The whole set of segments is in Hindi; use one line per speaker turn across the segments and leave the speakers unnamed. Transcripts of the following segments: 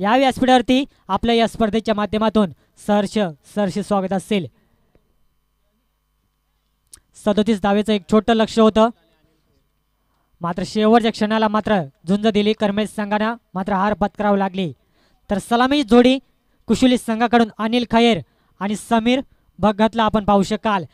या व्यासपीठावरती आपल्या या स्पर्धेच्या माध्यमातून सहर्ष सहर्ष स्वागत असेल सदोतीस दावेचं एक छोटं लक्ष होतं मात्र शेवटच्या क्षणाला मात्र झुंज दिली कर्मेश संघानं मात्र हार पत्करावी लागली तर सलामी जोडी कुशुली संघाकडून अनिल खैर आणि समीर भगतला आपण पाहू शकाल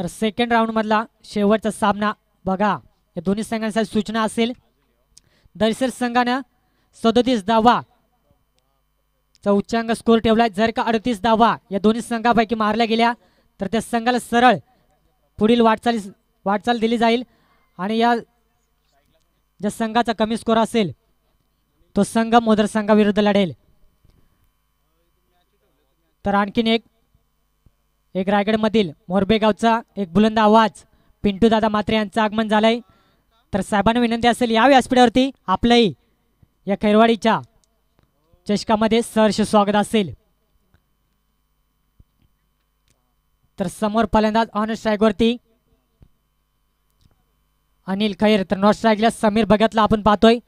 तर सेकंड मधला शेवटचा सामना बघा या दोन्ही संघांसाठी सूचना असेल दरसर संघानं सदोतीस दावा चा उच्चांक स्कोर ठेवलाय जर का अडतीस धावा या दोन्ही संघापैकी मारल्या गेल्या तर त्या संघाला सरळ पुढील वाटचाली वाटचाल दिली जाईल आणि या ज्या संघाचा कमी स्कोर असेल तो संघ मोदर संघाविरुद्ध लढेल तर आणखीन एक एक रायगडमधील मोरबे गावचा एक बुलंद आवाज पिंटू दादा मात्रे यांचं आगमन झालंय तर साहेबांना विनंती असेल या व्यासपीठावरती आपलंही या खैरवाडीच्या चषकामध्ये सहर्ष स्वागत असेल तर समोर फलंदाज ऑन वरती अनिल खैर तर नॉट स्ट्राईकला समीर भगतला आपण पाहतोय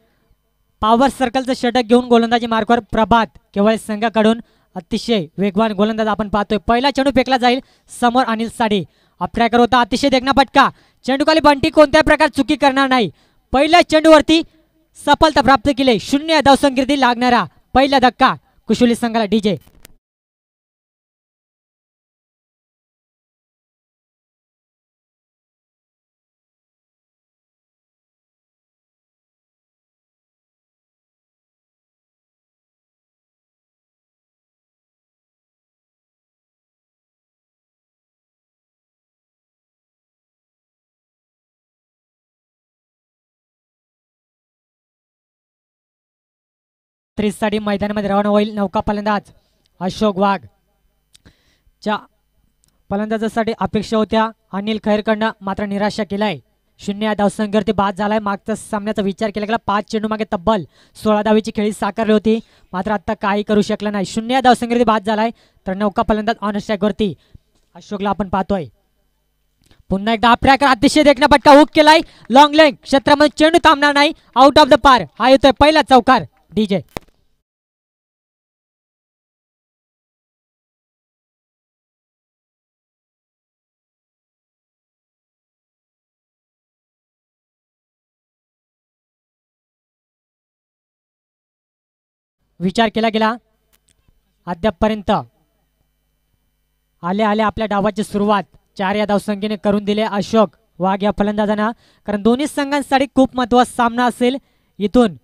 पॉवर सर्कलचं षटक घेऊन गोलंदाजी मार्गवर प्रभात केवळ संघाकडून अतिशय वेगवान गोलंदाज आपण पाहतोय पहिला चेंडू फेकला जाईल समोर अनिल साडे अपट्रॅकर होता अतिशय देखना चेंडू खाली बंटी कोणत्याही प्रकार चुकी करणार नाही
पहिल्या चेंडूवरती सफलता प्राप्त केली शून्य धावसंख्येतील लागणारा पहिला धक्का कुशुली संघाला डीजे त्रिसाठी मैदानामध्ये रवाना होईल नौका फलंदाज अशोक वाघ च्या
फलंदाजासाठी अपेक्षा होत्या अनिल खैरकडनं मात्र निराशा केलाय शून्य या धावसंख्येवरती बाद झालाय मागचा सामन्याचा विचार केला गेला पाच चेंडू मागे तब्बल सोळा दहावीची खेळी साकारली होती मात्र आता काही करू शकला नाही शून्य या धावसंख्येवरती बाद झालाय तर नौका फलंदाज ऑन वरती अशोकला आपण पाहतोय पुन्हा एकदा आपल्याकडे अतिशय देखणं पटका हुक केलाय लॉंग लेंग
क्षेत्रामध्ये चेंडू थांबणार नाही आउट ऑफ द पार हा येतोय पहिला चौकार डीजे विचार केला गेला अद्यापपर्यंत आले आले आपल्या डावाची
सुरुवात चार या धावसंख्येने करून दिले अशोक वाघ या फलंदाजांना कारण दोन्ही संघांसाठी खूप महत्वाचा सामना असेल इथून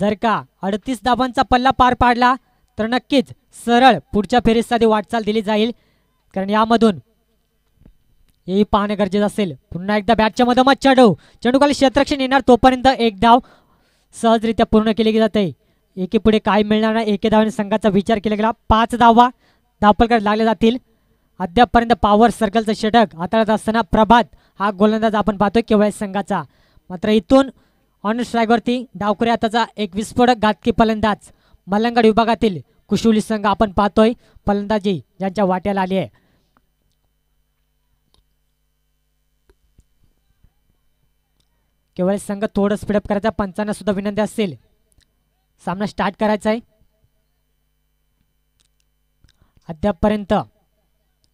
जर का अडतीस धावांचा पल्ला पार पाडला तर नक्कीच सरळ पुढच्या फेरीसाठी वाटचाल दिली जाईल कारण यामधून हेही पाहणे गरजेचं असेल पुन्हा एकदा बॅटच्या मधोमध चढू चेंडूखाली क्षेत्रक्षण येणार तोपर्यंत एक धाव सहजरित्या पूर्ण केली जाते एके पुढे काय मिळणार नाही एके दावाने संघाचा विचार केला गेला पाच धावा दापलकर लागले जातील अद्यापपर्यंत पॉवर सर्कलचा षटक हाताळत असताना प्रभात हा गोलंदाज आपण पाहतोय केवळ संघाचा मात्र इथून ऑन वरती डावकरी आताचा एक विस्फोटक घातकी फलंदाज मलंगड विभागातील कुशुली संघ आपण पाहतोय फलंदाजी ज्यांच्या वाट्याला आली आहे केवळ संघ थोडं स्पीडअप करायचा पंचांना सुद्धा विनंती असेल सामना स्टार्ट करायचा आहे अद्यापपर्यंत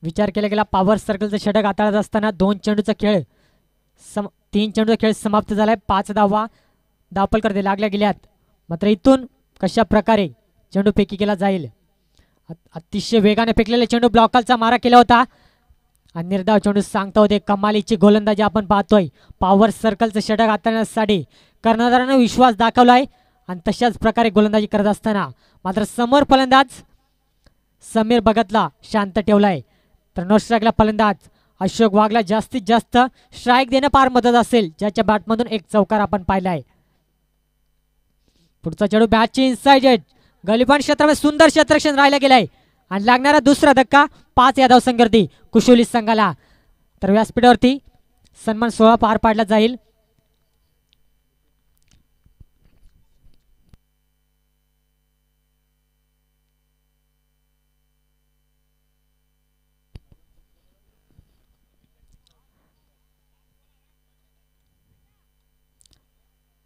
विचार केला गेला पॉवर सर्कलचं षटक हाताळत असताना दोन चेंडूचा खेळ सम तीन चेंडूचा खेळ समाप्त झाला आहे पाच दहावा दापलकर करते लागल्या गेल्यात मात्र इथून कशा प्रकारे चेंडू फेकी केला जाईल अतिशय वेगाने फेकलेला चेंडू ब्लॉकालचा मारा केला होता आणि निर्धाव चेंडू सांगता होते कमालीची गोलंदाजी आपण पाहतोय पॉवर सर्कलचं षटक हाताळण्यासाठी कर्णधारानं विश्वास दाखवला आहे आणि तशाच प्रकारे गोलंदाजी करत असताना मात्र समोर फलंदाज समीर भगतला शांत ठेवलाय तर नो स्ट्राईकला फलंदाज अशोक वाघला जास्तीत जास्त स्ट्राईक देणं फार मदत असेल ज्याच्या बॅटमधून एक चौकार आपण पाहिला आहे पुढचा चेडू बॅटची इन्साइडेड गलिबान क्षेत्रामध्ये सुंदर क्षेत्रक्षण राहिला गेलाय आणि लागणारा दुसरा धक्का पाच यादव संघर्दी कुशोली संघाला तर व्यासपीठावरती सन्मान सोहळा पार पाडला जाईल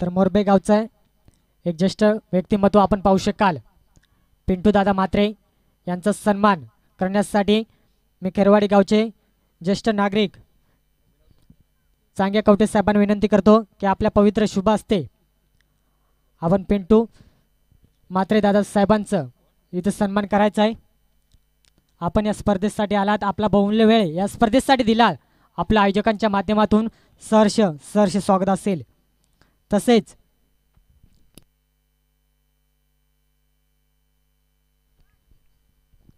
तर मोरबे गावचं आहे एक ज्येष्ठ व्यक्तिमत्व आपण पाहू शकाल दादा मात्रे यांचा सन्मान करण्यासाठी मी खेरवाडी गावचे ज्येष्ठ नागरिक चांग्या कवटे साहेबांना विनंती करतो की आपल्या पवित्र शुभ असते आपण पिंटू मात्रे दादा साहेबांचं इथं सन्मान करायचं आहे आपण या स्पर्धेसाठी आलात आपला बहुमूल्य वेळ या स्पर्धेसाठी दिला आपल्या आयोजकांच्या माध्यमातून सहर्ष सहर्ष स्वागत असेल तसेच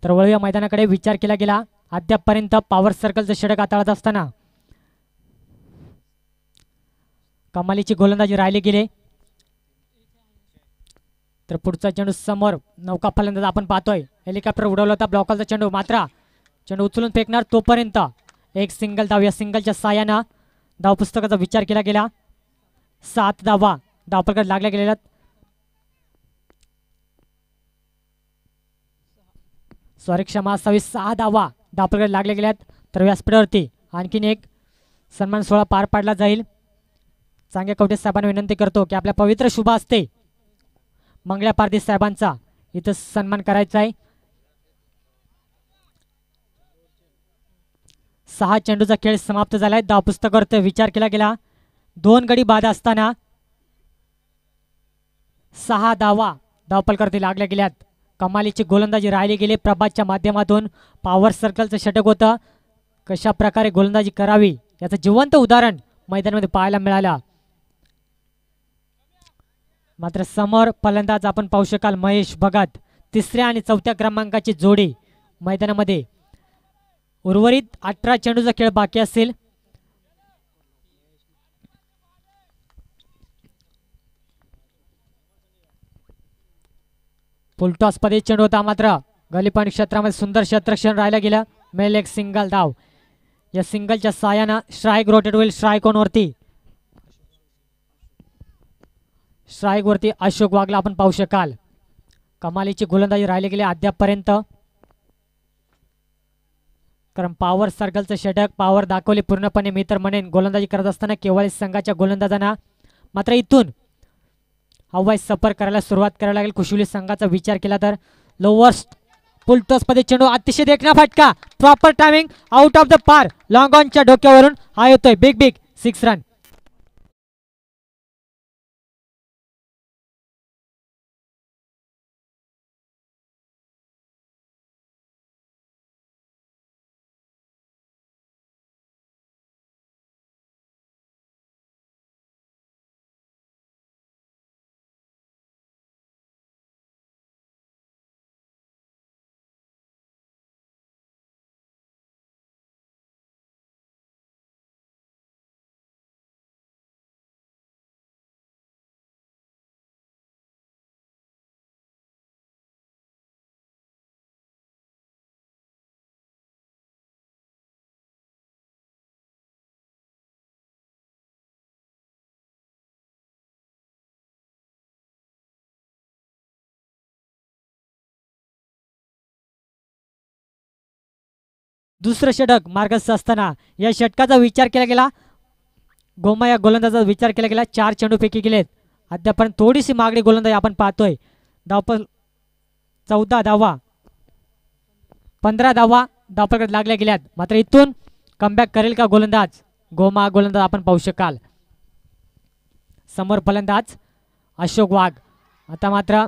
तर या मैदानाकडे विचार केला गेला अद्यापपर्यंत पॉवर सर्कलचं षडक हाताळत असताना कमालीची गोलंदाजी राहिली गेले तर पुढचा चेंडू समोर नौका फलंदाज आपण पाहतोय हेलिकॉप्टर उडवला होता ब्लॉकलचा चेंडू मात्र चेंडू उचलून फेकणार तोपर्यंत एक सिंगल धाव या सिंगलच्या साह्यानं धावपुस्तकाचा विचार केला गेला सात धावा धावपलकात लागल्या गेलेल्या सॉरी क्षमा सव्वीस सहा धावा दापरगड लागल्या गेल्यात तर व्यासपीठावरती आणखीन एक सन्मान सोहळा पार पाडला जाईल चांगल्या कवटे साहेबांना विनंती करतो की आपल्या पवित्र शुभ असते मंगल्या पारदी साहेबांचा इथं सन्मान करायचा आहे सहा चेंडूचा खेळ समाप्त झाला आहे धावपुस्तकावरती विचार केला गेला दोन गडी बाद असताना सहा धावा धावपलकरती लागल्या गेल्यात कमालीची गोलंदाजी राहिली गेली प्रभातच्या माध्यमातून पॉवर सर्कलचं षटक होतं कशा प्रकारे गोलंदाजी करावी याचं जिवंत उदाहरण मैदानामध्ये पाहायला मिळालं मात्र समोर फलंदाज आपण पाहू शकाल महेश भगत तिसऱ्या आणि चौथ्या क्रमांकाची जोडी मैदानामध्ये उर्वरित अठरा चेंडूचा खेळ बाकी असेल फुलटॉ पदे चेंडू होता मात्र गलीपण क्षेत्रामध्ये सुंदर क्षेत्रक्षण राहिला गेलं मेल एक सिंगल धाव या सिंगलच्या साहाय्यानं स्ट्राईक रोटेट होईल स्ट्राईक ओनवरती वरती अशोक वागला आपण पाहू शकाल कमालीची गोलंदाजी राहिली गेली अद्यापपर्यंत कारण पॉवर सर्कलचं षटक पॉवर दाखवली पूर्णपणे मी तर म्हणेन गोलंदाजी करत असताना केवळ संघाच्या गोलंदाजांना मात्र इथून हवाई सफर करायला सुरुवात करायला लागेल कुशुली संघाचा विचार केला तर लोवर्स्ट पदे चेंडू अतिशय देखना फटका proper timing out of the
पार लॉंग ऑनच्या डोक्यावरून हा येतोय बिग बिग सिक्स रन दुसरं षटक मार्गस्थ असताना या षटकाचा विचार केला गेला गोमा या गोलंदाजाचा विचार केला गेला चार
चेंडूपैकी गेलेत अद्यापर्यंत थोडीशी मागणी गोलंदाजी आपण पाहतोय धावपल चौदा धावा पंधरा धावा धावपलकडे लागल्या गेल्यात मात्र इथून कमबॅक करेल का गोलंदाज गोमा गोलंदाज आपण पाहू शकाल समोर फलंदाज अशोक वाघ आता मात्र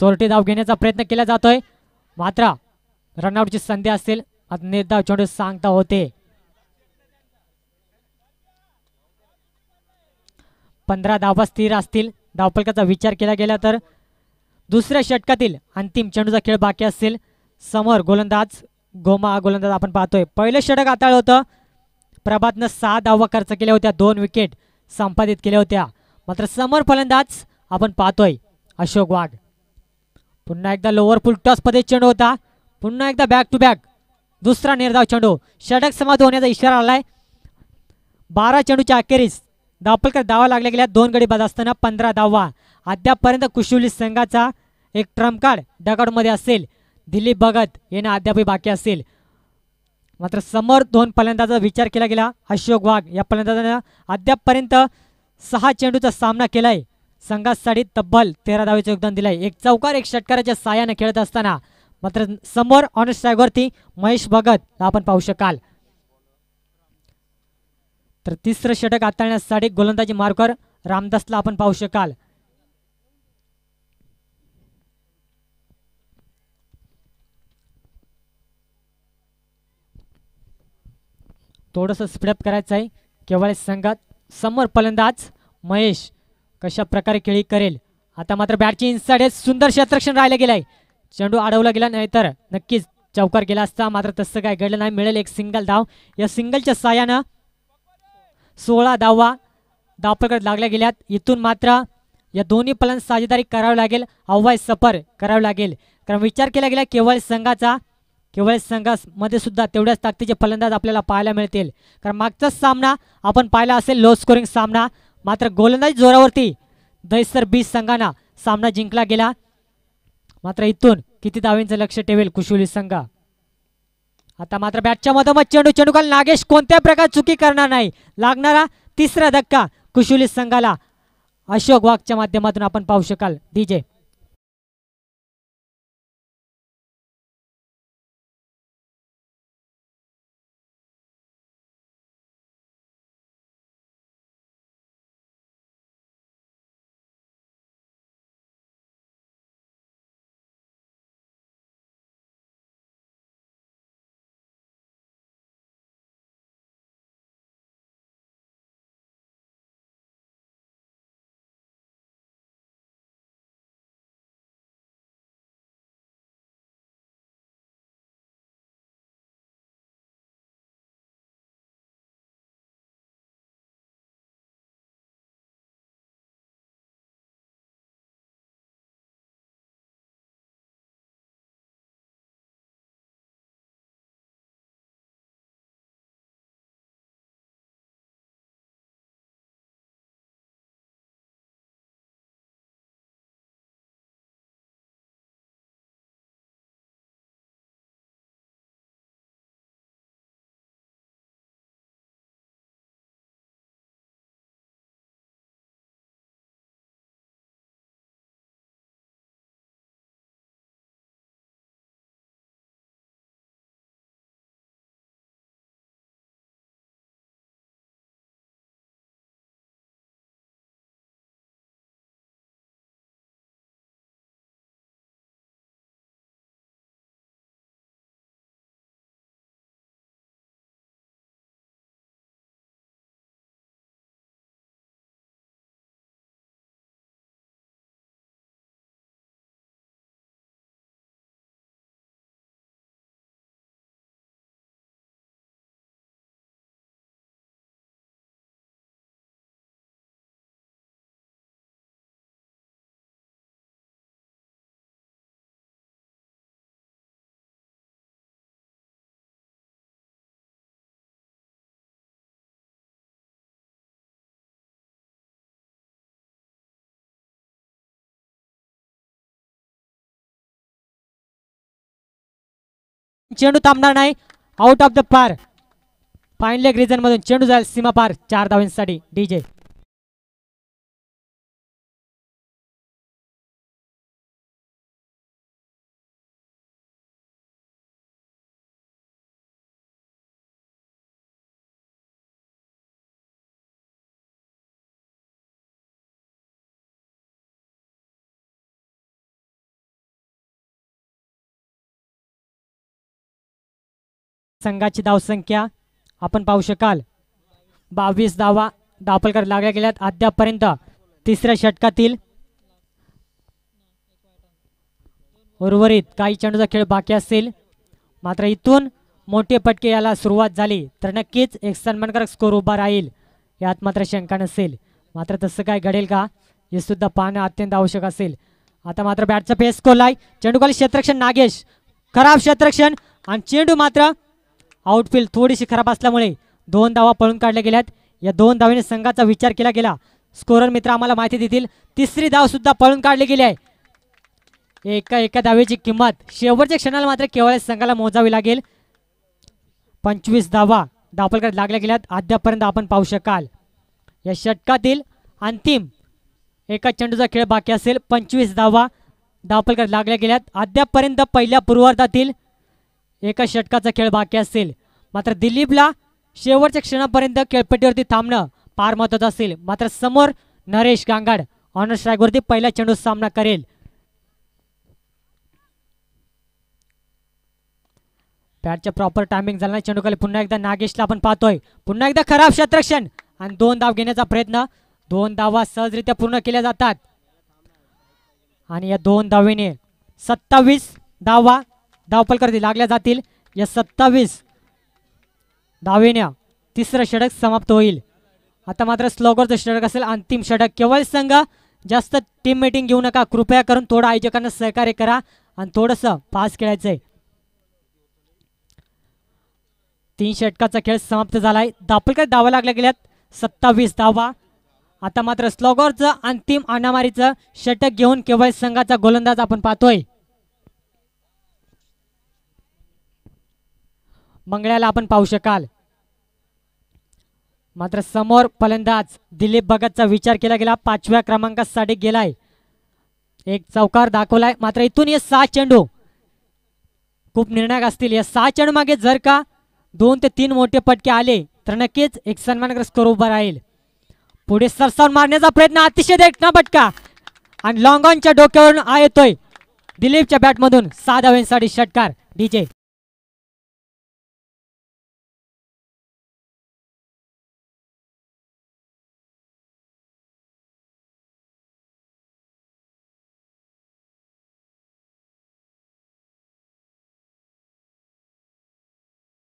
चोरटी धाव घेण्याचा प्रयत्न केला जातोय मात्र रनआउटची संधी असेल निर्धाव चेंडू सांगता होते पंधरा धावा स्थिर असतील धावपलकाचा विचार केला गेला तर दुसऱ्या षटकातील अंतिम चेंडूचा खेळ बाकी असेल समोर गोलंदाज गोमा गोलंदाज आपण पाहतोय पहिलं षटक आताळलं होतं प्रभातनं सहा धावा खर्च केल्या होत्या दोन विकेट संपादित केल्या होत्या मात्र समोर फलंदाज आपण पाहतोय अशोक वाघ पुन्हा एकदा लोअर फुल टॉस चेंडू होता पुन्हा एकदा बॅक टू बॅक दुसरा निर्धाव चेंडू षटक समाध होण्याचा इशारा आलाय बारा चेंडूच्या अखेरीस दापलकर दावा लागल्या गेल्या दोन गडी बाद असताना पंधरा धावा अद्यापपर्यंत कुशुली संघाचा एक ट्रम्प कार्ड मध्ये असेल दिलीप भगत येणं अद्यापही बाकी असेल मात्र समोर दोन फलंदाजाचा विचार केला गेला अशोक वाघ या फलंदाजानं अद्यापपर्यंत सहा चेंडूचा सामना केलाय संघासाठी तब्बल तेरा दावेचं योगदान दिलंय एक चौकार एक षटकाराच्या साहाय्यानं खेळत असताना मात्र समोर ऑन वरती महेश भगत आपण पाहू शकाल तर तिसरं षटक हाताळण्यासाठी गोलंदाजी मार्कर रामदासला आपण पाहू शकाल थोडंसं स्पीडअप करायचं आहे केवळ संघात समोर फलंदाज महेश कशा प्रकारे खेळी करेल आता मात्र बॅटची इन्साइड हे सुंदर क्षेत्रक्षण राहिलं गेलंय चेंडू अडवला गेला नाहीतर नक्कीच चौकार गेला असता मात्र तसं काय घडलं नाही मिळेल एक सिंगल धाव या सिंगलच्या साह्यानं सोळा धावा धावपकड लागल्या गेल्यात इथून मात्र या दोन्ही फलंदाज साजेदारी करावी लागेल अव्वा सफर करावी लागेल कारण विचार केला गेला केवळ संघाचा केवळ संघामध्ये सुद्धा तेवढ्याच ताकदीचे फलंदाज आपल्याला पाहायला मिळतील कारण मागचाच सामना आपण पाहिला असेल लो स्कोरिंग सामना मात्र गोलंदाज जोरावरती दहिसर बी संघांना सामना जिंकला गेला मात्र इथून किती धावींचं लक्ष ठेवेल कुशुली संघ आता मात्र बॅटच्या मधोमध चेंडू चेंडू काल नागेश कोणत्या प्रकार चुकी करणार नाही लागणारा
तिसरा धक्का कुशुली संघाला अशोक वाघच्या माध्यमातून आपण पाहू शकाल डीजे चेंडू थांबणार नाही आउट ऑफ द पार फाईन लेग मधून चेंडू जाईल सीमा पार चार धावांसाठी डी जे संघाची धावसंख्या आपण पाहू शकाल बावीस धावा
दापलकर लागल्या गेल्यात अद्यापर्यंत तिसऱ्या षटकातील उर्वरित काही चेंडूचा खेळ बाकी असेल मात्र इथून मोठे पटके याला सुरुवात झाली तर नक्कीच एक सन्मानकारक स्कोर उभा राहील यात मात्र शंका नसेल मात्र तसं काय घडेल का हे सुद्धा पाहणं अत्यंत आवश्यक असेल आता मात्र बॅटचा फेस कोलाय चेंडूकाली क्षेत्रक्षण नागेश खराब क्षेत्रक्षण आणि चेंडू मात्र आउटफील्ड थोडीशी खराब असल्यामुळे दोन धावा पळून काढल्या गेल्यात या दोन धावेने संघाचा विचार केला गेला स्कोरर मित्र आम्हाला माहिती देतील तिसरी धाव सुद्धा पळून काढली गेली आहे एका एका धावेची किंमत शेवटच्या क्षणाला मात्र केवळ संघाला मोजावी लागेल पंचवीस धावा दापलकर लागल्या गेल्यात अद्यापर्यंत आपण पाहू शकाल या षटकातील अंतिम एका चेंडूचा खेळ बाकी असेल पंचवीस धावा दापलकर लागल्या गेल्यात अद्यापर्यंत पहिल्या पूर्वार्धातील एका षटकाचा खेळ बाकी असेल मात्र दिलीपला शेवटच्या क्षणापर्यंत खेळपट्टीवरती थांबणं फार महत्वाचं असेल मात्र समोर नरेश गांगाड ऑनर स्ट्राईकवरती पहिला चेंडू सामना करेल बॅटच्या प्रॉपर टायमिंग झाला नाही पुन्हा एकदा नागेशला आपण पाहतोय पुन्हा एकदा खराब क्षेत्रक्षण आणि दोन दाव घेण्याचा प्रयत्न दोन धावा सहजरित्या पूर्ण केल्या जातात आणि या दोन धावेने सत्तावीस धावा धावपलकरती लागल्या जातील या सत्तावीस धावेन्या तिसरं षटक समाप्त होईल आता मात्र स्लोगरचं षटक असेल अंतिम षटक केवळ संघ जास्त टीम मीटिंग घेऊ नका कृपया करून थोडं आयोजकांना सहकार्य करा आणि थोडंसं पास खेळायचंय आहे तीन षटकाचा खेळ समाप्त झालाय आहे दापलकर धावा लागल्या गेल्यात सत्तावीस धावा आता मात्र स्लॉगरचं अंतिम अनामारीचं षटक घेऊन केवळ संघाचा गोलंदाज आपण पाहतोय मंगळ्याला आपण पाहू शकाल मात्र समोर फलंदाज दिलीप भगतचा विचार केला गेला पाचव्या क्रमांकासाठी गेलाय एक चौकार दाखवलाय मात्र इथून हे सहा चेंडू खूप निर्णायक असतील या सहा चेंडू मागे जर का दोन ते तीन मोठे पटके आले तर नक्कीच एक सन्मानग्रस्त स्कोर उभा राहील पुढे सरसावून मारण्याचा प्रयत्न अतिशय ना पटका आणि लॉंगॉनच्या डोक्यावरून आ
येतोय दिलीपच्या बॅटमधून सहा धाव्यांसाठी षटकार डीजे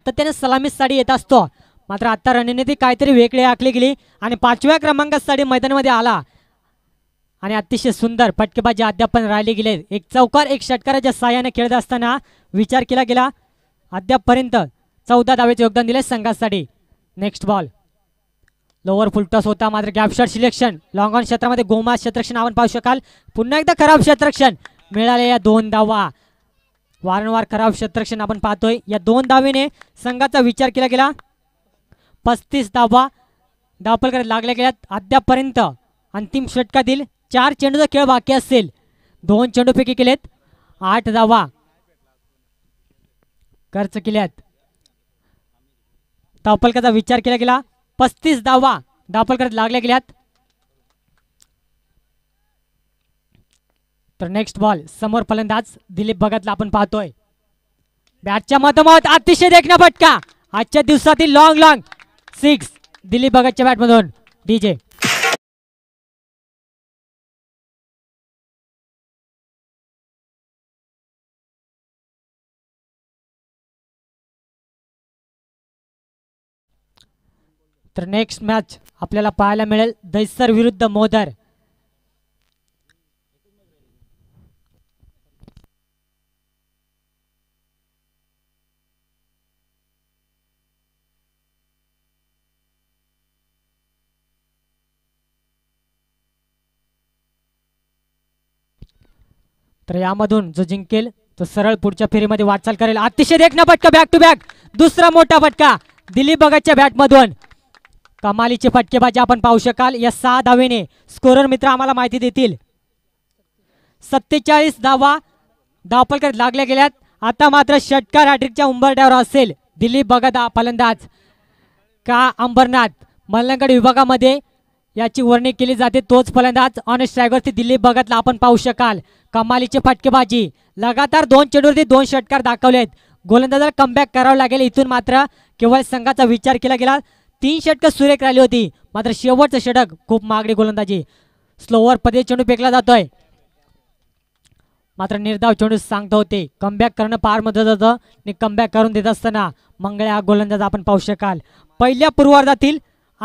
तर त्याने साडी येत असतो मात्र आता रणनीती काहीतरी वेगळी आखली गेली आणि
पाचव्या क्रमांकासाठी मैदानामध्ये आला आणि अतिशय सुंदर फटकेबाजी अद्याप पण राहिली गेले एक चौकार एक षटकाराच्या साह्याने खेळत असताना विचार केला गेला अद्यापपर्यंत चौदा दावेचे योगदान दिले संघासाठी नेक्स्ट बॉल लोअर फुलटॉस होता मात्र गॅपशॉट सिलेक्शन लॉंग ऑन क्षेत्रामध्ये गोमा क्षेत्रक्षण आपण पाहू शकाल पुन्हा एकदा खराब क्षेत्रक्षण मिळाले या दोन धावा वारंवार खराब क्षेत्रक्षण आपण पाहतोय या दोन धावेने संघाचा विचार केला गेला पस्तीस धावा धावपलकडे लागल्या गेल्यात अद्यापर्यंत अंतिम षटकातील चार चेंडूचा खेळ बाकी असेल दोन चेंडूपैकी केलेत आठ धावा खर्च केल्यात धावपलकाचा विचार केला गेला पस्तीस धावा धावपलकडे लागल्या गेल्यात तर नेक्स्ट बॉल समोर फलंदाज दिलीप भगतला आपण पाहतोय बॅटच्या मधोमध अतिशय देखण्या
फटका आजच्या दिवसातील लॉंग लॉंग सिक्स दिलीप भगतच्या बॅटमधून डीजे तर नेक्स्ट मॅच आपल्याला पाहायला
मिळेल दैसर विरुद्ध मोदर तर यामधून जो जिंकेल तो सरळ पुढच्या फेरीमध्ये वाटचाल करेल अतिशय ना फटका बॅक टू बॅक दुसरा मोठा फटका दिलीप भगतच्या मधून कमालीचे फटकेबाजी आपण पाहू शकाल या सहा धावेने स्कोरर मित्र आम्हाला माहिती देतील सत्तेचाळीस धावा धावपलकर लागल्या गेल्यात आता मात्र षटकार हॅट्रिकच्या उंबरड्यावर असेल दिलीप भगत फलंदाज का अंबरनाथ मल्लंगड विभागामध्ये याची वर्णी केली जाते तोच फलंदाज ऑन स्ट्रायगरची दिलीप भगतला आपण पाहू शकाल कमालीचे फटकेबाजी लगातार दोन चेंडूवरती दोन षटकार दाखवले आहेत गोलंदाजाला कमबॅक करावं लागेल इथून मात्र केवळ संघाचा विचार केला गेला तीन षटकं सुरेख राहिली होती मात्र शेवटचं षटक खूप मागडी गोलंदाजी स्लोवर पदे चेंडू फेकला जातोय मात्र निर्धाव चेंडू सांगत होते कमबॅक करणं फार मदत होतं आणि कमबॅक करून देत असताना मंगळ हा गोलंदाज आपण पाहू शकाल पहिल्या पूर्वार्धातील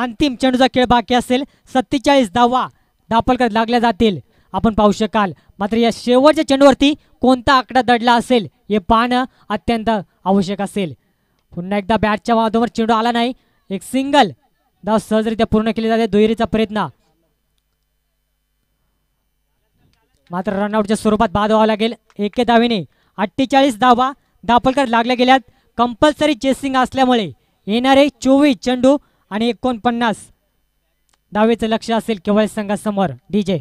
अंतिम चेंडूचा खेळ बाकी असेल सत्तेचाळीस धावा दापलकर लागल्या जातील आपण पाहू शकाल मात्र या शेवटच्या चेंडूवरती कोणता आकडा दडला असेल हे पाहणं अत्यंत आवश्यक असेल पुन्हा एकदा बॅटच्या वादावर चेंडू आला नाही एक सिंगल दाव सहजरित्या पूर्ण केले जाते दुहेरीचा प्रयत्न मात्र रनआउटच्या स्वरूपात बाद व्हावं लागेल एके दावीने अठ्ठेचाळीस धावा दापलकर लागल्या गेल्यात कंपल्सरी चेसिंग असल्यामुळे येणारे चोवीस चेंडू आणि एकोणपन्नास
दावेचं लक्ष असेल केवळ संघासमोर डी जे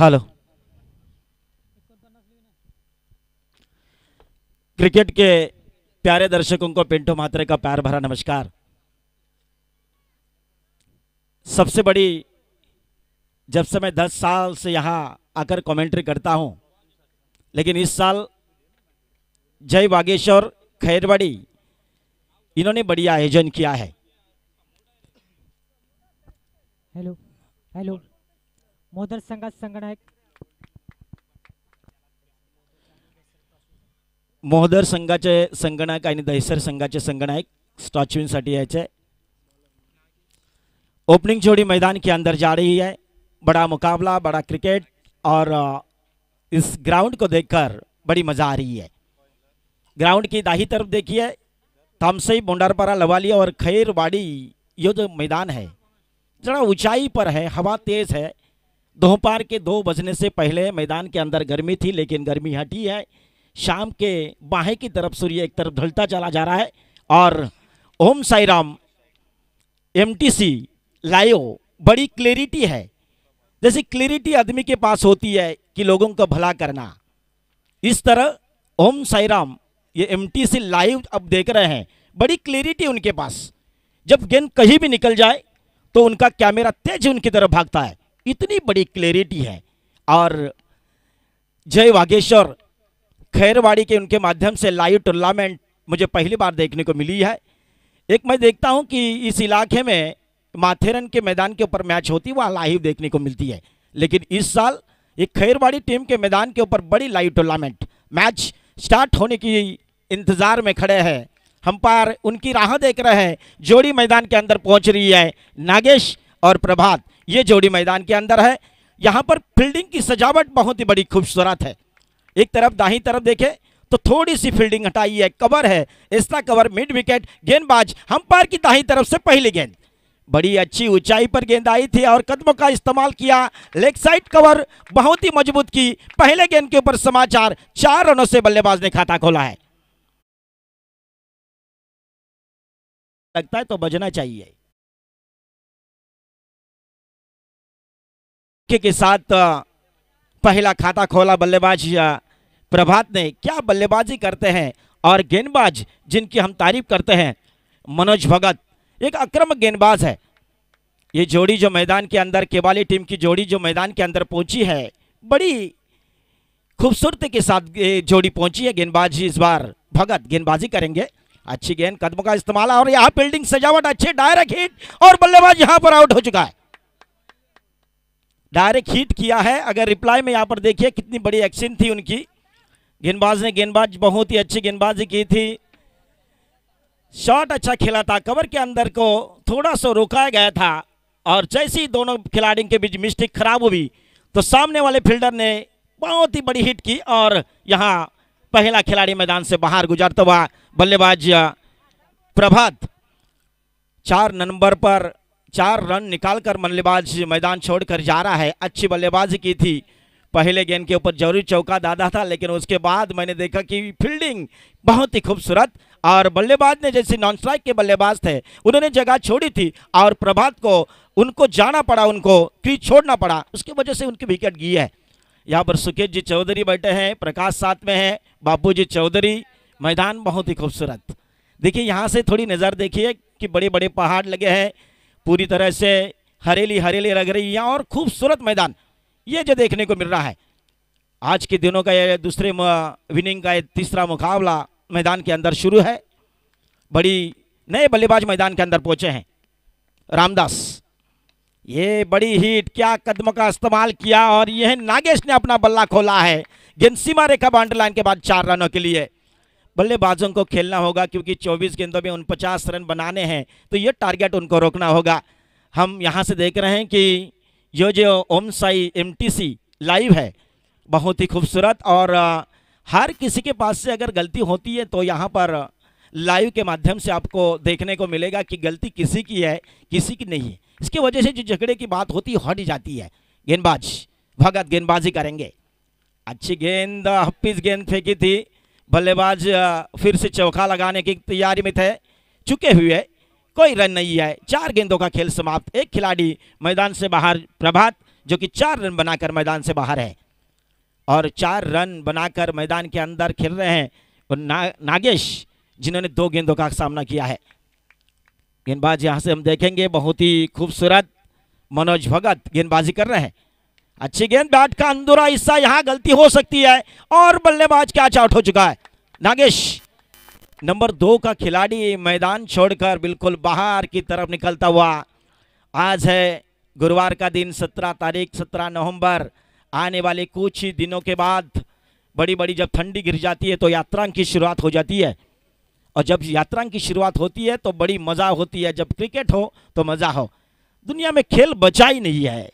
हेलो क्रिकेट के प्यारे दर्शकों को पिंटो मात्रे का प्यार भरा नमस्कार सबसे बड़ी जब से मैं दस साल से यहाँ आकर कमेंट्री करता हूँ लेकिन इस साल जय बागेश्वर खैरवाड़ी इन्होंने बढ़िया आयोजन किया है
हेलो हेलो मोदर संघात संगनायक
मोहदर संघाचे संगणक आणि दहिसर संघाचे संगणक स्टॉच्यूंसाठी यायचे ओपनिंग जोड़ी मैदान के अंदर जा रही है बड़ा मुकाबला बड़ा क्रिकेट और इस ग्राउंड को देखकर बड़ी मजा आ रही है ग्राउंड की दाही तरफ देखिए तमसई बोंडारपारा लवाली और खैरवाड़ी ये जो मैदान है जरा ऊंचाई पर है हवा तेज है दोपहर के दो बजने से पहले मैदान के अंदर गर्मी थी लेकिन गर्मी हटी है शाम के बाहें की तरफ सूर्य एक तरफ ढलता चला जा रहा है और ओम साई राम एम लायो बड़ी क्लेरिटी है जैसे क्लेरिटी आदमी के पास होती है कि लोगों को भला करना इस तरह ओम साई राम ये एम लाइव अब देख रहे हैं बड़ी क्लेरिटी उनके पास जब गेंद कहीं भी निकल जाए तो उनका कैमरा तेज उनकी तरफ भागता है इतनी बड़ी क्लेरिटी है और जय वागेश्वर खैरवाड़ी के उनके माध्यम से लाइव टूर्नामेंट मुझे पहली बार देखने को मिली है एक मैं देखता हूं कि इस इलाके में माथेरन के मैदान के ऊपर मैच होती वह लाइव देखने को मिलती है लेकिन इस साल एक खैरवाड़ी टीम के मैदान के ऊपर बड़ी लाइव टूर्नामेंट मैच स्टार्ट होने की इंतज़ार में खड़े हैं हम पार उनकी राह देख रहे हैं जोड़ी मैदान के अंदर पहुंच रही है नागेश और प्रभात ये जोड़ी मैदान के अंदर है यहाँ पर फील्डिंग की सजावट बहुत ही बड़ी खूबसूरत है एक तरफ दाही तरफ देखे तो थोड़ी सी फील्डिंग हटाई है कवर है इसका कवर मिड विकेट गेंदबाज पार की दाही तरफ से पहली गेंद बड़ी अच्छी ऊंचाई पर गेंद आई थी और कदमों का इस्तेमाल किया लेग साइड कवर बहुत ही मजबूत की पहले गेंद के ऊपर समाचार चार रनों से बल्लेबाज ने खाता खोला है
लगता है तो बजना चाहिए
के, के साथ पहला खाता खोला बल्लेबाज प्रभात ने क्या बल्लेबाजी करते हैं और गेंदबाज जिनकी हम तारीफ करते हैं मनोज भगत एक अक्रम गेंदबाज है ये जोड़ी जो मैदान के अंदर केवाली टीम की जोड़ी जो मैदान के अंदर पहुंची है बड़ी खूबसूरती के साथ जोड़ी पहुंची है गेंदबाजी इस बार भगत गेंदबाजी करेंगे अच्छी गेंद कदम का इस्तेमाल और यहाँ बिल्डिंग सजावट अच्छे डायरेक्ट हिट और बल्लेबाज यहाँ पर आउट हो चुका है डायरेक्ट हिट किया है अगर रिप्लाई में यहाँ पर देखिए कितनी बड़ी एक्शन थी उनकी गेंदबाज ने गेंदबाज बहुत ही अच्छी गेंदबाजी की थी शॉट अच्छा खेला था कवर के अंदर को थोड़ा सा रोकाया गया था और जैसे ही दोनों खिलाड़ियों के बीच मिस्टेक खराब हुई तो सामने वाले फील्डर ने बहुत ही बड़ी हिट की और यहाँ पहला खिलाड़ी मैदान से बाहर गुजरता हुआ बल्लेबाज प्रभात चार नंबर पर चार रन निकालकर बल्लेबाज मैदान छोड़कर जा रहा है अच्छी बल्लेबाजी की थी पहले गेंद के ऊपर जरूरी चौका दादा था लेकिन उसके बाद मैंने देखा कि फील्डिंग बहुत ही खूबसूरत और बल्लेबाज ने जैसे नॉन स्ट्राइक के बल्लेबाज थे उन्होंने जगह छोड़ी थी और प्रभात को उनको जाना पड़ा उनको क्रीज छोड़ना पड़ा उसकी वजह से उनकी विकेट गई है यहाँ पर सुकेत जी चौधरी बैठे हैं प्रकाश साथ में है बाबू जी चौधरी मैदान बहुत ही खूबसूरत देखिए यहाँ से थोड़ी नज़र देखिए कि बड़े बड़े पहाड़ लगे हैं पूरी तरह से हरेली हरेली लग रही है और खूबसूरत मैदान ये जो देखने को मिल रहा है आज के दिनों का यह दूसरे विनिंग का तीसरा मुकाबला मैदान के अंदर शुरू है बड़ी नए बल्लेबाज मैदान के अंदर पहुंचे हैं रामदास ये बड़ी हीट क्या कदम का इस्तेमाल किया और यह नागेश ने अपना बल्ला खोला है गेंद सीमा रेखा बाउंड्री लाइन के बाद चार रनों के लिए बल्लेबाजों को खेलना होगा क्योंकि 24 गेंदों में उन पचास रन बनाने हैं तो ये टारगेट उनको रोकना होगा हम यहाँ से देख रहे हैं कि ये जो ओम साई एम लाइव है बहुत ही खूबसूरत और हर किसी के पास से अगर गलती होती है तो यहाँ पर लाइव के माध्यम से आपको देखने को मिलेगा कि गलती किसी की है किसी की नहीं है इसकी वजह से जो झगड़े की बात होती है हट जाती है गेंदबाज भगत गेंदबाजी करेंगे अच्छी गेंद हप्पीस गेंद फेंकी थी बल्लेबाज फिर से चौका लगाने की तैयारी में थे चुके हुए कोई रन नहीं आए चार गेंदों का खेल समाप्त एक खिलाड़ी मैदान से बाहर प्रभात जो कि चार रन बनाकर मैदान से बाहर है और चार रन बनाकर मैदान के अंदर खेल रहे हैं और ना, नागेश जिन्होंने दो गेंदों का सामना किया है गेंदबाज यहाँ से हम देखेंगे बहुत ही खूबसूरत मनोज भगत गेंदबाजी कर रहे हैं अच्छी गेंद बैट का अंदूरा हिस्सा यहाँ गलती हो सकती है और बल्लेबाज कैच आउट हो चुका है नागेश नंबर दो का खिलाड़ी मैदान छोड़कर बिल्कुल बाहर की तरफ निकलता हुआ आज है गुरुवार का दिन सत्रह तारीख सत्रह नवंबर आने वाले कुछ ही दिनों के बाद बड़ी बड़ी जब ठंडी गिर जाती है तो यात्रा की शुरुआत हो जाती है और जब यात्रा की शुरुआत होती है तो बड़ी मज़ा होती है जब क्रिकेट हो तो मज़ा हो दुनिया में खेल बचा ही नहीं है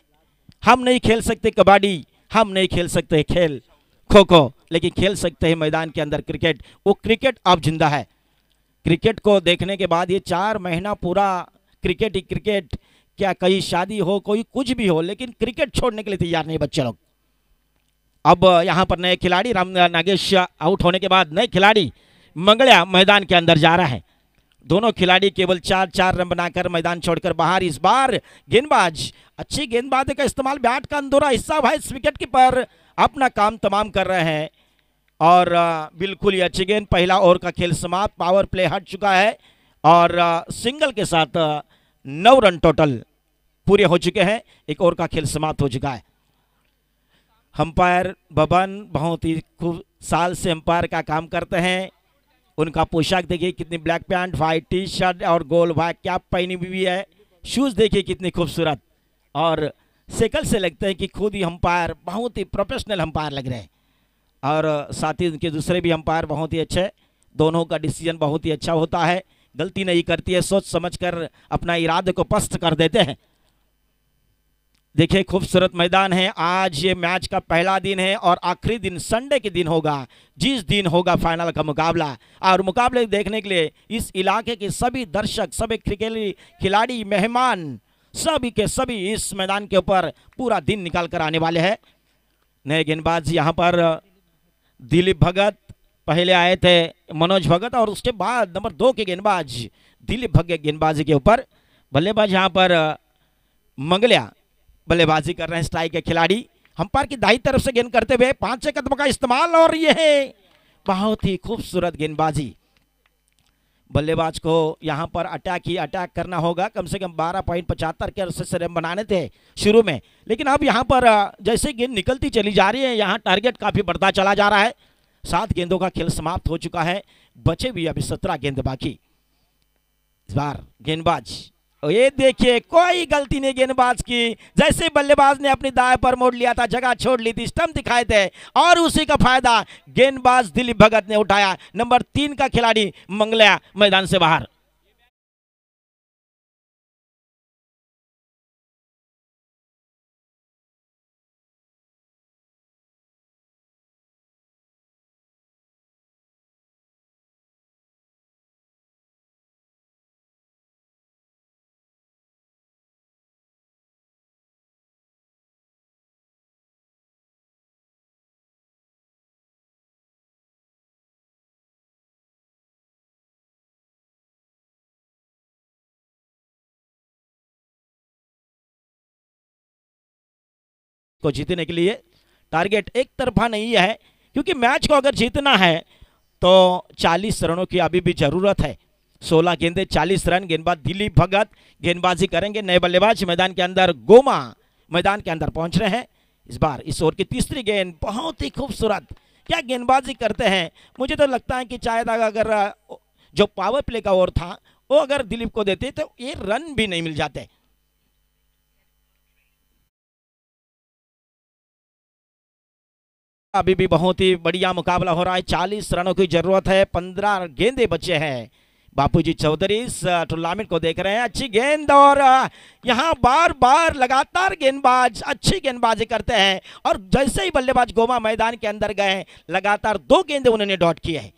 हम नहीं खेल सकते कबड्डी हम नहीं खेल सकते खेल खो खो लेकिन खेल सकते हैं मैदान के अंदर क्रिकेट वो क्रिकेट अब जिंदा है क्रिकेट को देखने के बाद ये चार महीना पूरा क्रिकेट ही क्रिकेट क्या कहीं शादी हो कोई कुछ भी हो लेकिन क्रिकेट छोड़ने के लिए तैयार नहीं बच्चे लोग अब यहाँ पर नए खिलाड़ी राम नागेश आउट होने के बाद नए खिलाड़ी मंगलिया मैदान के अंदर जा रहा है दोनों खिलाड़ी केवल चार चार रन बनाकर मैदान छोड़कर बाहर इस बार गेंदबाज अच्छी गेंदबाज का इस्तेमाल बैट का अंदोरा हिस्सा भाई इस विकेट कीपर अपना काम तमाम कर रहे हैं और बिल्कुल ही अच्छी गेंद पहला ओवर का खेल समाप्त पावर प्ले हट चुका है और सिंगल के साथ नौ रन टोटल पूरे हो चुके हैं एक ओवर का खेल समाप्त हो चुका है अंपायर भवन बहुत ही खूब साल से अंपायर का काम करते हैं उनका पोशाक देखिए कितनी black pant white T shirt और गोल भाग कैप पहनी हुई है शूज़ देखिए कितनी खूबसूरत और सेकल से लगते हैं कि खुद ही अंपायर बहुत ही प्रोफेशनल अंपायर लग रहे हैं और साथ ही उनके दूसरे भी अंपायर बहुत ही अच्छे दोनों का डिसीजन बहुत ही अच्छा होता है गलती नहीं करती है सोच समझ कर अपना इरादे को पस्त कर देते हैं देखिए खूबसूरत मैदान है आज ये मैच का पहला दिन है और आखिरी दिन संडे के दिन होगा जिस दिन होगा फाइनल का मुकाबला और मुकाबले देखने के लिए इस इलाके के सभी दर्शक सभी क्रिकेट खिलाड़ी मेहमान सभी के सभी इस मैदान के ऊपर पूरा दिन निकाल कर आने वाले हैं नए गेंदबाज यहाँ पर दिलीप भगत पहले आए थे मनोज भगत और उसके बाद नंबर दो के गेंदबाज दिलीप भगत गेंदबाजी के ऊपर बल्लेबाज यहाँ पर मंगलिया बल्लेबाजी कर रहे हैं स्ट्राइक के खिलाड़ी हम्पायर की दाई तरफ से गेंद करते हुए पांच छह कदम का इस्तेमाल और है बहुत ही खूबसूरत गेंदबाजी बल्लेबाज को यहां पर अटैक ही अटैक करना होगा कम से कम बारह पॉइंट पचहत्तर के अरसे से रन बनाने थे शुरू में लेकिन अब यहां पर जैसे गेंद निकलती चली जा रही है यहां टारगेट काफ़ी बढ़ता चला जा रहा है सात गेंदों का खेल समाप्त हो चुका है बचे भी अभी सत्रह गेंद बाकी इस बार गेंदबाज ये देखिए कोई गलती नहीं गेंदबाज की जैसे बल्लेबाज ने अपनी दाएं पर मोड़ लिया था जगह छोड़ ली थी स्टम्प दिखाए थे और उसी का फायदा गेंदबाज दिलीप भगत ने उठाया नंबर तीन का खिलाड़ी मंगलया मैदान से बाहर को जीतने के लिए टारगेट एक तरफा नहीं है क्योंकि मैच को अगर जीतना है तो 40 रनों की अभी भी ज़रूरत है 16 गेंदे 40 रन गेंदबाज दिलीप भगत गेंदबाजी करेंगे नए बल्लेबाज मैदान के अंदर गोमा मैदान के अंदर पहुंच रहे हैं इस बार इस ओवर की तीसरी गेंद बहुत ही खूबसूरत क्या गेंदबाजी करते हैं मुझे तो लगता है कि शायद अगर जो पावर प्ले का ओवर था वो अगर दिलीप को देते तो ये रन भी नहीं मिल जाते अभी भी बहुत ही बढ़िया मुकाबला हो रहा है चालीस रनों की जरूरत है पंद्रह गेंदे बचे हैं बापूजी चौधरी इस टूर्नामेंट को देख रहे हैं अच्छी गेंद और यहाँ बार बार लगातार गेंदबाज अच्छी गेंदबाजी करते हैं और जैसे ही बल्लेबाज गोमा मैदान के अंदर गए लगातार दो गेंदें उन्होंने डॉट किए हैं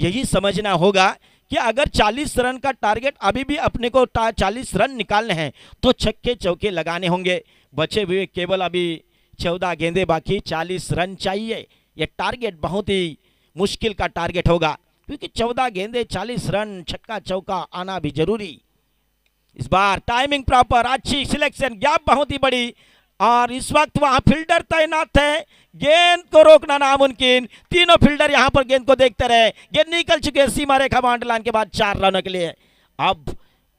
यही समझना होगा कि अगर 40 रन का टारगेट अभी भी अपने को 40 रन निकालने हैं तो छक्के चौके लगाने होंगे बचे हुए केवल अभी चौदह गेंदे बाकी चालीस रन चाहिए यह टारगेट बहुत ही मुश्किल का टारगेट होगा क्योंकि चौदह गेंदे चालीस रन छक्का चौका आना भी जरूरी इस बार टाइमिंग प्रॉपर अच्छी सिलेक्शन गैप बहुत ही बड़ी और इस वक्त वहां फील्डर तैनात है गेंद को रोकना नामुमकिन तीनों फील्डर यहां पर गेंद को देखते रहे गेंद निकल चुके सीमा रेखा बाउंड्री लाइन के बाद चार रनों के लिए अब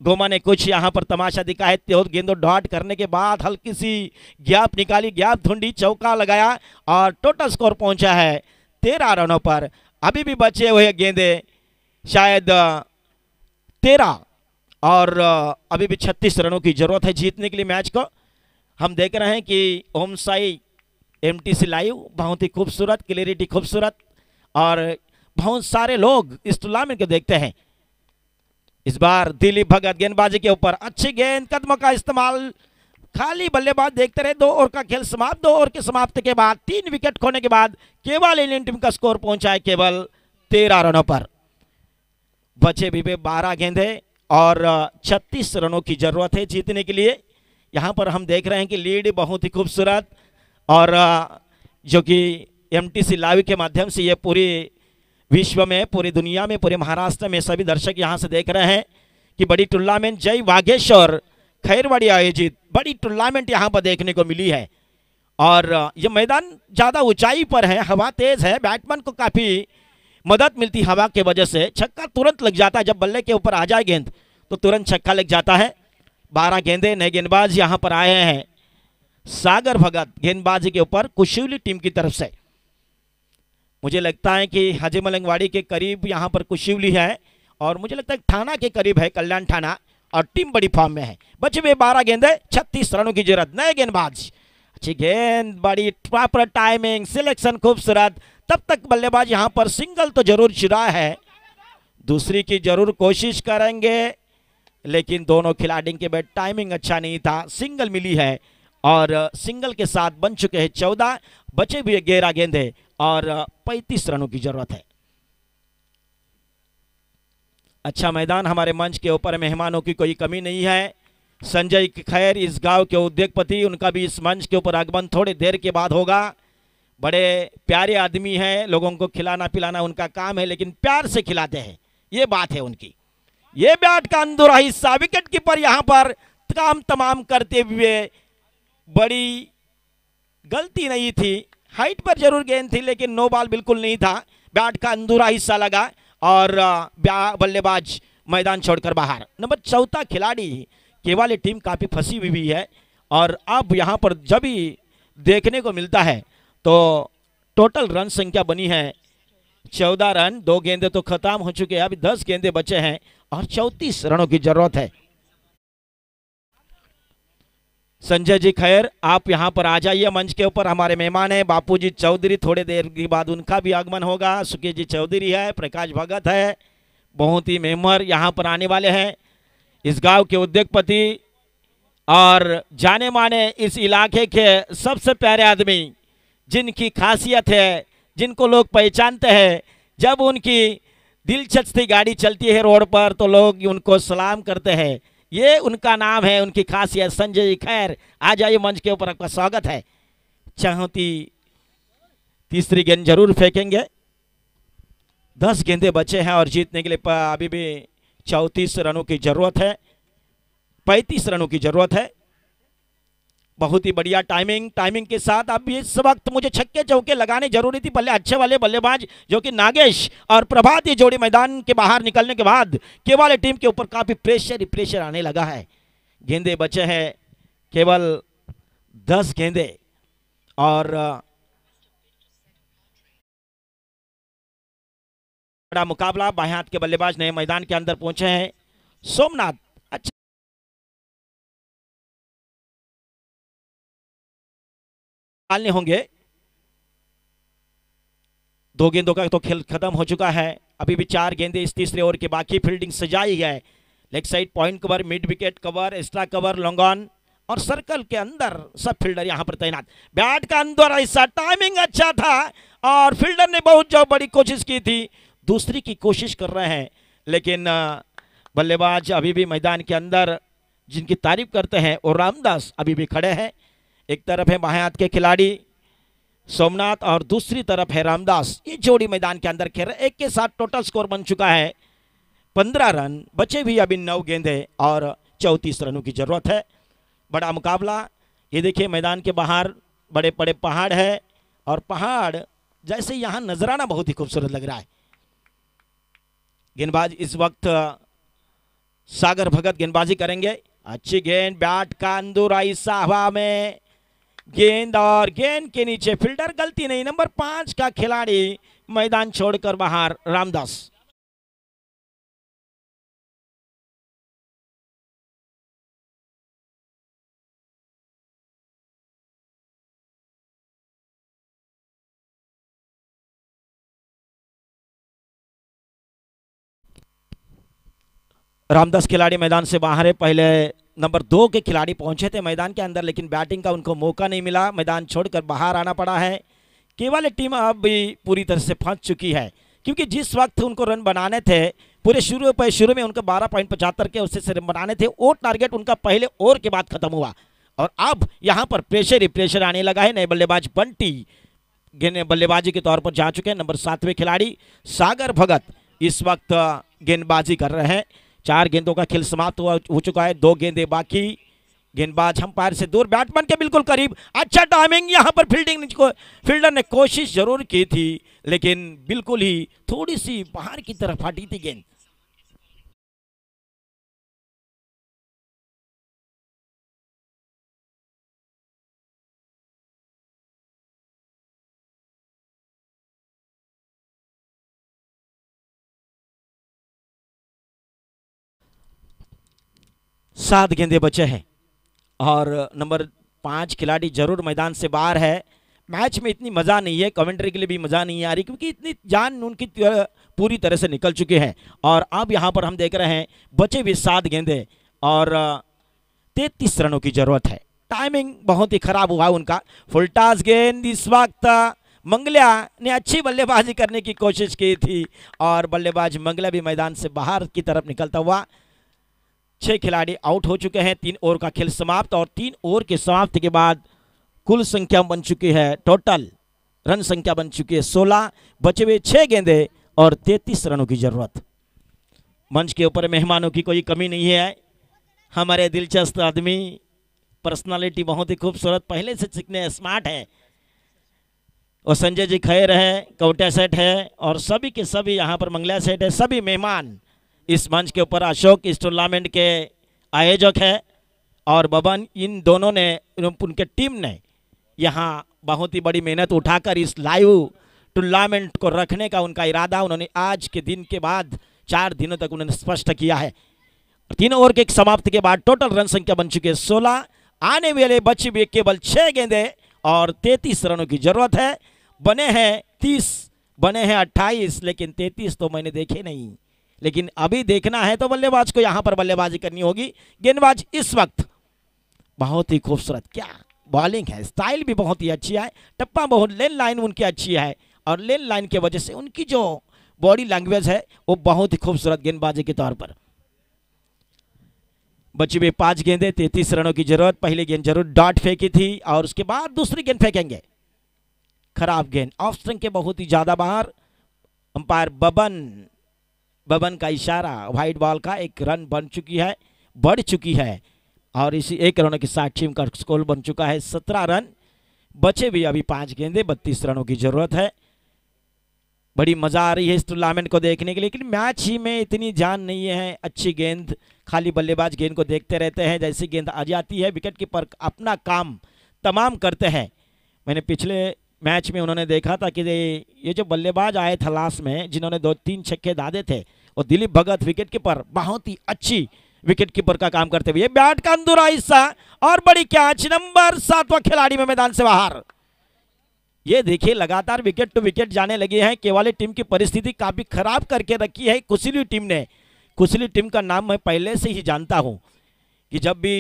गोमा ने कुछ यहाँ पर तमाशा है तेहत गेंदों डॉट करने के बाद हल्की सी गैप निकाली गैप ढूंढी चौका लगाया और टोटल स्कोर पहुँचा है तेरह रनों पर अभी भी बचे हुए गेंदे शायद तेरह और अभी भी छत्तीस रनों की जरूरत है जीतने के लिए मैच को हम देख रहे हैं कि ओम साई एम लाइव बहुत ही खूबसूरत क्लियरिटी खूबसूरत और बहुत सारे लोग इस टूर्नामेंट को देखते हैं इस बार दिलीप भगत गेंदबाजी के ऊपर अच्छी गेंद कदम का इस्तेमाल खाली बल्लेबाज देखते रहे दो ओवर का खेल समाप्त दो ओवर के समाप्त के बाद तीन विकेट खोने के बाद केवल इंडियन टीम का स्कोर पहुंचा है केवल तेरह रनों पर बचे भी वे बारह गेंदे और छत्तीस रनों की जरूरत है जीतने के लिए यहाँ पर हम देख रहे हैं कि लीड बहुत ही खूबसूरत और जो कि एम लाइव के माध्यम से ये पूरी विश्व में पूरी दुनिया में पूरे महाराष्ट्र में सभी दर्शक यहाँ से देख रहे हैं कि बड़ी टूर्नामेंट जय वागेश्वर खैरवाड़ी आयोजित बड़ी टूर्नामेंट यहाँ पर देखने को मिली है और ये मैदान ज़्यादा ऊंचाई पर है हवा तेज़ है बैट्समैन को काफ़ी मदद मिलती हवा के वजह से छक्का तुरंत लग जाता है जब बल्ले के ऊपर आ जाए गेंद तो तुरंत छक्का लग जाता है बारह गेंदे नए गेंदबाज यहाँ पर आए हैं सागर भगत गेंदबाजी के ऊपर कुशुली टीम की तरफ से मुझे लगता है कि हजे मलंगवाड़ी के करीब यहाँ पर कुशिवली है और मुझे लगता है थाना के करीब है कल्याण थाना और टीम बड़ी फॉर्म में है बचे हुए बारह गेंदे छत्तीस रनों की जरूरत नए गेंदबाज अच्छी गेंद बड़ी प्रॉपर टाइमिंग सिलेक्शन खूबसूरत तब तक बल्लेबाज यहाँ पर सिंगल तो जरूर चिरा है दूसरी की जरूर कोशिश करेंगे लेकिन दोनों खिलाड़ियों के बैठ टाइमिंग अच्छा नहीं था सिंगल मिली है और सिंगल के साथ बन चुके हैं चौदह बचे हुए ग्यारह गेंदे और 35 रनों की जरूरत है अच्छा मैदान हमारे मंच के ऊपर मेहमानों की कोई कमी नहीं है संजय खैर इस गांव के उद्योगपति उनका भी इस मंच के ऊपर आगमन थोड़ी देर के बाद होगा बड़े प्यारे आदमी हैं लोगों को खिलाना पिलाना उनका काम है लेकिन प्यार से खिलाते हैं ये बात है उनकी ये बैट का अंदूरा हिस्सा विकेट कीपर यहाँ पर काम तमाम करते हुए बड़ी गलती नहीं थी हाइट पर जरूर गेंद थी लेकिन नो बॉल बिल्कुल नहीं था बैट का अंदूरा हिस्सा लगा और बल्लेबाज मैदान छोड़कर बाहर नंबर चौथा खिलाड़ी केवल टीम काफ़ी फंसी हुई भी है और अब यहाँ पर जब भी देखने को मिलता है तो टोटल रन संख्या बनी है चौदह रन दो गेंदे तो खत्म हो चुके हैं अभी दस गेंदे बचे हैं और चौंतीस रनों की जरूरत है संजय जी खैर आप यहाँ पर आ जाइए मंच के ऊपर हमारे मेहमान हैं बापू जी चौधरी थोड़ी देर के बाद उनका भी आगमन होगा सुखी जी चौधरी है प्रकाश भगत है बहुत ही मेहमर यहाँ पर आने वाले हैं इस गांव के उद्योगपति और जाने माने इस इलाके के सबसे प्यारे आदमी जिनकी खासियत है जिनको लोग पहचानते हैं जब उनकी दिलचस्पी गाड़ी चलती है रोड पर तो लोग उनको सलाम करते हैं ये उनका नाम है उनकी खासियत संजय जी खैर आ जाइए मंच के ऊपर आपका स्वागत है चाहती तीसरी गेंद जरूर फेंकेंगे दस गेंदे बचे हैं और जीतने के लिए अभी भी चौंतीस रनों की जरूरत है पैंतीस रनों की जरूरत है बहुत ही बढ़िया टाइमिंग टाइमिंग के साथ अब इस वक्त मुझे छक्के चौके लगाने जरूरी थी बल्ले अच्छे वाले बल्लेबाज जो कि नागेश और प्रभात ये जोड़ी मैदान के बाहर निकलने के बाद केवल टीम के ऊपर काफ़ी प्रेशर ही प्रेशर आने लगा है गेंदे बचे हैं केवल दस गेंदे और बड़ा मुकाबला बाएं हाथ के बल्लेबाज नए मैदान के अंदर पहुंचे
हैं सोमनाथ
निकालने होंगे दो गेंदों का तो खेल खत्म हो चुका है अभी भी चार गेंदे इस तीसरे ओवर की बाकी फील्डिंग सजाई है leg side point cover mid wicket cover extra cover long on और सर्कल के अंदर सब फील्डर यहां पर तैनात बैट का अंदर हिस्सा टाइमिंग अच्छा था और फील्डर ने बहुत जो बड़ी कोशिश की थी दूसरी की कोशिश कर रहे हैं लेकिन बल्लेबाज अभी भी मैदान के अंदर जिनकी तारीफ करते हैं और रामदास अभी भी खड़े हैं एक तरफ है बाएं हाथ के खिलाड़ी सोमनाथ और दूसरी तरफ है रामदास ये जोड़ी मैदान के अंदर खेल रहे एक के साथ टोटल स्कोर बन चुका है पंद्रह रन बचे भी अभी नौ गेंदे और चौंतीस रनों की जरूरत है बड़ा मुकाबला ये देखिए मैदान के बाहर बड़े बड़े पहाड़ है और पहाड़ जैसे यहाँ नजराना बहुत ही खूबसूरत लग रहा है गेंदबाज इस वक्त सागर भगत गेंदबाजी करेंगे अच्छी गेंद बैट कांदुराई साहबा में गेंद और गेंद के नीचे फिल्डर गलती नहीं नंबर पांच का खिलाड़ी मैदान छोड़कर बाहर रामदास रामदास खिलाड़ी मैदान से बाहर है पहले नंबर दो के खिलाड़ी पहुंचे थे मैदान के अंदर लेकिन बैटिंग का उनको मौका नहीं मिला मैदान छोड़कर बाहर आना पड़ा है केवल टीम अब भी पूरी तरह से फंस चुकी है क्योंकि जिस वक्त उनको रन बनाने थे पूरे शुरू पर शुरू में उनको बारह पॉइंट पचहत्तर के उससे रन बनाने थे वो टारगेट उनका पहले ओवर के बाद खत्म हुआ और अब यहाँ पर प्रेशर ही प्रेशर आने लगा है नए बल्लेबाज बंटी गेंद बल्लेबाजी के तौर पर जा चुके हैं नंबर सातवें खिलाड़ी सागर भगत इस वक्त गेंदबाजी कर रहे हैं चार गेंदों का खेल समाप्त हुआ हो चुका है दो गेंदे बाकी गेंदबाज अंपायर से दूर बैटमैन के बिल्कुल करीब अच्छा टाइमिंग यहाँ पर फील्डिंग को फील्डर ने कोशिश जरूर की थी लेकिन बिल्कुल ही थोड़ी सी बाहर की तरफ हटी थी गेंद सात गेंदे बचे हैं और नंबर पाँच खिलाड़ी जरूर मैदान से बाहर है मैच में इतनी मज़ा नहीं है कमेंट्री के लिए भी मज़ा नहीं आ रही क्योंकि इतनी जान उनकी पूरी तरह से निकल चुकी है और अब यहाँ पर हम देख रहे हैं बचे हुए सात गेंदे और तैतीस रनों की ज़रूरत है टाइमिंग बहुत ही ख़राब हुआ उनका फुलटास गेंद इस वक्त मंगलिया ने अच्छी बल्लेबाजी करने की कोशिश की थी और बल्लेबाज मंगलिया भी मैदान से बाहर की तरफ निकलता हुआ छह खिलाड़ी आउट हो चुके हैं तीन ओवर का खेल समाप्त और तीन ओवर के समाप्त के बाद कुल संख्या बन चुकी है टोटल रन संख्या बन चुकी है सोलह बचे हुए छह गेंदे और तैतीस रनों की जरूरत मंच के ऊपर मेहमानों की कोई कमी नहीं है हमारे दिलचस्प आदमी पर्सनालिटी बहुत ही खूबसूरत पहले से सीखने स्मार्ट है और संजय जी खैर है कौटा सेठ है और सभी के सभी यहाँ पर मंगला सेठ है सभी मेहमान इस मंच के ऊपर अशोक इस टूर्नामेंट के आयोजक है और बबन इन दोनों ने उनके टीम ने यहाँ बहुत ही बड़ी मेहनत उठाकर इस लाइव टूर्नामेंट को रखने का उनका इरादा उन्होंने आज के दिन के बाद चार दिनों तक उन्होंने स्पष्ट किया है तीन ओवर के समाप्ति के बाद टोटल रन संख्या बन चुकी है सोलह आने वाले बच्चे भी केवल छह गेंदे और तैतीस रनों की जरूरत है बने हैं तीस बने हैं अट्ठाईस लेकिन तैतीस तो मैंने देखे नहीं लेकिन अभी देखना है तो बल्लेबाज को यहां पर बल्लेबाजी करनी होगी गेंदबाज इस वक्त बहुत ही खूबसूरत क्या बॉलिंग है स्टाइल भी बहुत ही अच्छी है टप्पा बहुत लेन लाइन उनकी अच्छी है और लेन लाइन की वजह से उनकी जो बॉडी लैंग्वेज है वो बहुत ही खूबसूरत गेंदबाजी के तौर पर बची हुई पांच गेंदे तैतीस रनों की जरूरत पहले गेंद जरूर डॉट फेंकी थी और उसके बाद दूसरी गेंद फेंकेंगे खराब गेंद ऑफ स्ट्रिंग के बहुत ही ज्यादा बाहर अंपायर बबन बबन का इशारा वाइट बॉल का एक रन बन चुकी है बढ़ चुकी है और इसी एक रनों के साथ टीम का स्कोर बन चुका है सत्रह रन बचे भी अभी पांच गेंदे बत्तीस रनों की जरूरत है बड़ी मजा आ रही है इस टूर्नामेंट को देखने के लिए लेकिन मैच ही में इतनी जान नहीं है अच्छी गेंद खाली बल्लेबाज गेंद को देखते रहते हैं जैसी गेंद आ जाती है विकेट कीपर अपना काम तमाम करते हैं मैंने पिछले मैच में उन्होंने देखा था कि ये जो बल्लेबाज आए थे लास्ट में जिन्होंने दो तीन छक्के दादे थे और दिलीप भगत विकेट कीपर बहुत ही अच्छी विकेट कीपर का काम करते हुए बैट का अंदूरा हिस्सा और बड़ी कैच नंबर सातवां खिलाड़ी में मैदान से बाहर ये देखिए लगातार विकेट टू विकेट जाने लगे हैं केवाली टीम की परिस्थिति काफी खराब करके रखी है कुशली टीम ने कुशली टीम का नाम मैं पहले से ही जानता हूं कि जब भी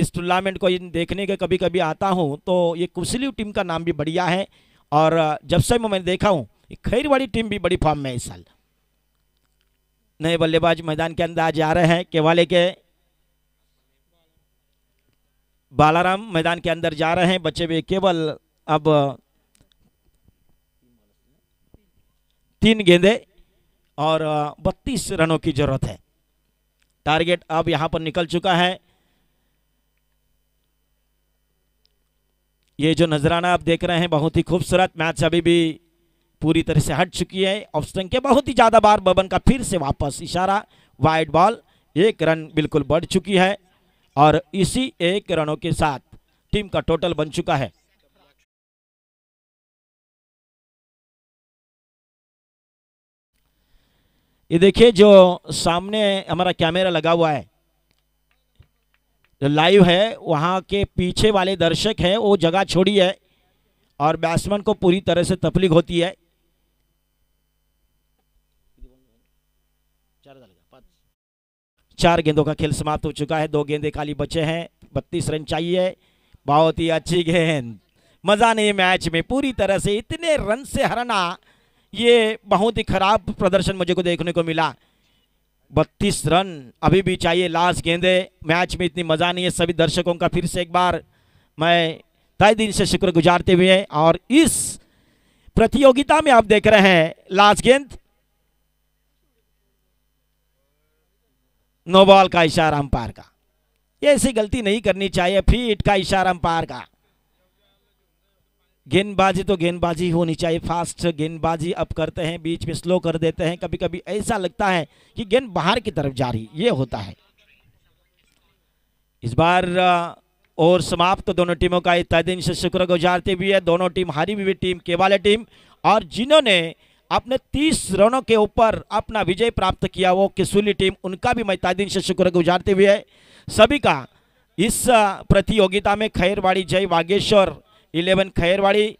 इस टूर्नामेंट को देखने के कभी कभी आता हूँ तो ये कुशली टीम का नाम भी बढ़िया है और जब से मैंने देखा हूँ खैरवाड़ी टीम भी बड़ी फॉर्म में है इस साल नए बल्लेबाज मैदान के अंदर आज आ रहे हैं केवाले के बालाराम मैदान के अंदर जा रहे हैं बच्चे भी केवल अब तीन गेंदे और बत्तीस रनों की जरूरत है टारगेट अब यहां पर निकल चुका है ये जो नजराना आप देख रहे हैं बहुत ही खूबसूरत मैच अभी भी पूरी तरह से हट चुकी है ऑफ स्टंग के बहुत ही ज़्यादा बार बबन का फिर से वापस इशारा वाइड बॉल एक रन बिल्कुल बढ़ चुकी है और इसी एक रनों के साथ टीम का टोटल बन चुका है ये देखिए जो सामने हमारा कैमरा लगा हुआ है लाइव है वहाँ के पीछे वाले दर्शक हैं वो जगह छोड़ी है और बैट्समैन को पूरी तरह से तकलीफ होती है चार गेंदों का खेल समाप्त हो चुका है दो गेंदे खाली बचे हैं बत्तीस रन चाहिए बहुत ही अच्छी गेंद मज़ा नहीं मैच में पूरी तरह से इतने रन से हरना ये बहुत ही खराब प्रदर्शन मुझे को देखने को मिला बत्तीस रन अभी भी चाहिए लास्ट गेंदे मैच में इतनी मज़ा नहीं है सभी दर्शकों का फिर से एक बार मैं तय दिन से शुक्र गुजारते हुए और इस प्रतियोगिता में आप देख रहे हैं लास्ट गेंद नो बॉल का इशारा अंपायर का ये ऐसी गलती नहीं करनी चाहिए फीट का इशारा अंपायर का गेंदबाजी तो गेंदबाजी होनी चाहिए फास्ट गेंदबाजी अब करते हैं बीच में स्लो कर देते हैं कभी कभी ऐसा लगता है कि गेंद बाहर की तरफ जा रही ये होता है इस बार और समाप्त तो दोनों टीमों का दिन से शुक्र गुजारते भी है दोनों टीम हारी भी, भी टीम केवाले टीम और जिन्होंने अपने तीस रनों के ऊपर अपना विजय प्राप्त किया वो किसूली टीम उनका भी मैं दिन से शुक्र गुजारते हुए है सभी का इस प्रतियोगिता में खैरवाड़ी जय बागेश्वर ઇલેવન ખૈરવાડી